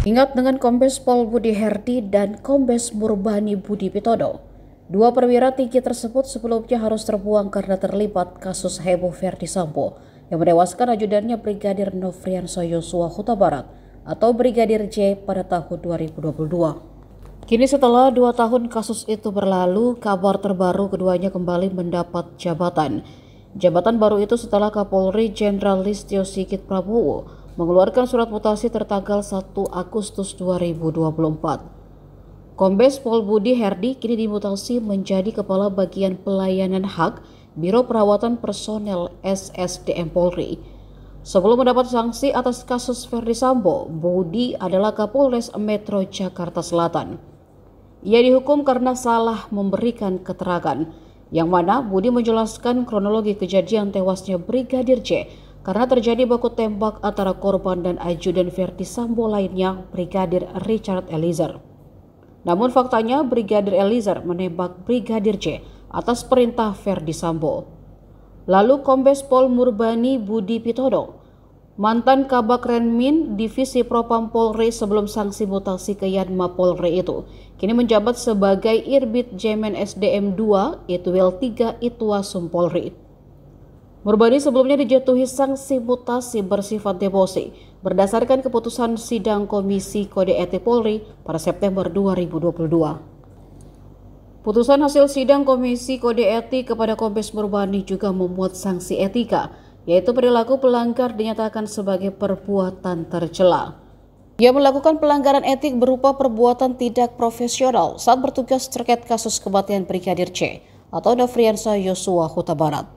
Ingat dengan Kombes Pol Budi Herdi dan Kombes Murbani Budi Pitodo. Dua perwira tinggi tersebut sebelumnya harus terbuang karena terlibat kasus heboh Verdi Sambo yang menewaskan ajudannya Brigadir Novrian Soyosua Huta Barat atau Brigadir J pada tahun 2022. Kini setelah dua tahun kasus itu berlalu, kabar terbaru keduanya kembali mendapat jabatan. Jabatan baru itu setelah Kapolri Jenderal Listio Sigit Prabowo mengeluarkan surat mutasi tertanggal 1 Agustus 2024. Kombes Pol Budi Herdi kini dimutasi menjadi Kepala Bagian Pelayanan Hak Biro Perawatan Personel SSDM Polri. Sebelum mendapat sanksi atas kasus Ferdi Sambo, Budi adalah Kapolres Metro Jakarta Selatan. Ia dihukum karena salah memberikan keterangan, yang mana Budi menjelaskan kronologi kejadian tewasnya Brigadir J karena terjadi baku tembak antara korban dan ajudan Verdi Sambo lainnya, Brigadir Richard Eliezer. Namun faktanya Brigadir Eliezer menembak Brigadir J atas perintah Verdi Sambo. Lalu Kombes Pol Murbani Budi Pitodo, mantan Kabak Renmin Divisi Propam Polri sebelum sanksi mutasi ke Yadma Polri itu, kini menjabat sebagai Irbit Jemen SDM 2, Itwil 3, Itwasum Polri. Murbani sebelumnya dijatuhi sanksi mutasi bersifat demosi berdasarkan keputusan sidang Komisi Kode Etik Polri pada September 2022. Putusan hasil sidang Komisi Kode Etik kepada Kombes Murbani juga membuat sanksi etika, yaitu perilaku pelanggar dinyatakan sebagai perbuatan tercela. Ia melakukan pelanggaran etik berupa perbuatan tidak profesional saat bertugas terkait kasus kematian Brigadir C atau Nofriansa Yosua Huta Barat.